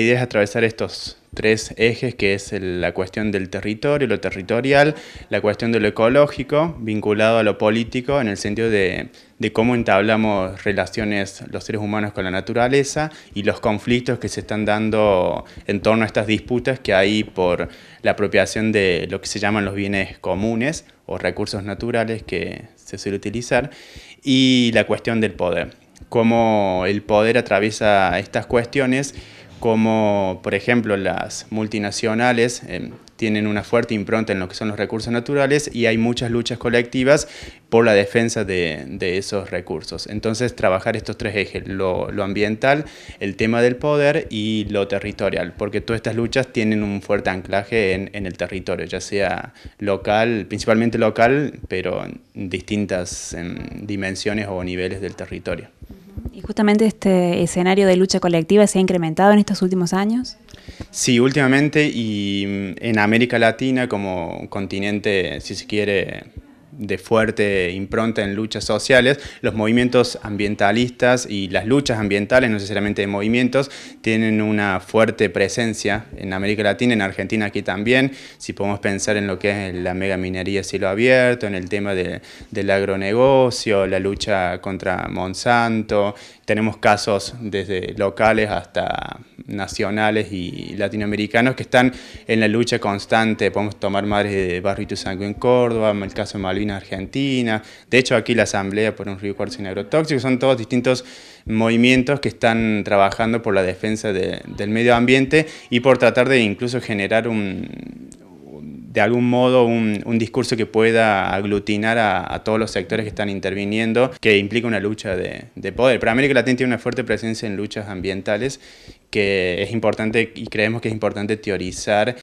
La idea es atravesar estos tres ejes, que es la cuestión del territorio, lo territorial, la cuestión de lo ecológico, vinculado a lo político, en el sentido de, de, cómo entablamos relaciones los seres humanos con la naturaleza y los conflictos que se están dando en torno a estas disputas que hay por la apropiación de lo que se llaman los bienes comunes o recursos naturales que se suele utilizar, y la cuestión del poder, cómo el poder atraviesa estas cuestiones como por ejemplo las multinacionales eh, tienen una fuerte impronta en lo que son los recursos naturales y hay muchas luchas colectivas por la defensa de, esos recursos. Entonces trabajar estos tres ejes, lo, ambiental, el tema del poder y lo territorial, porque todas estas luchas tienen un fuerte anclaje en, el territorio, ya sea local, principalmente local, pero en distintas dimensiones o niveles del territorio justamente este escenario de lucha colectiva se ha incrementado en estos últimos años? Sí, últimamente y mm, en América Latina como continente, si se quiere, de fuerte impronta en luchas sociales, los movimientos ambientalistas y las luchas ambientales, no necesariamente de movimientos, tienen una fuerte presencia en América Latina, en Argentina aquí también, si podemos pensar en lo que es la mega minería cielo abierto, en el tema del agronegocio, la lucha contra Monsanto, tenemos casos desde locales hasta nacionales y latinoamericanos que están en la lucha constante, podemos tomar madres de Barrio Sangre en Córdoba, el caso de Malvinas Argentina, De hecho, aquí la Asamblea por un Río Cuarto sin Agrotóxicos son todos distintos movimientos que están trabajando por la defensa del medio ambiente y por tratar de incluso generar un, de algún modo un, discurso que pueda aglutinar a, todos los sectores que están interviniendo, que implica una lucha de poder. Pero América Latina tiene una fuerte presencia en luchas ambientales que es importante y creemos que es importante teorizar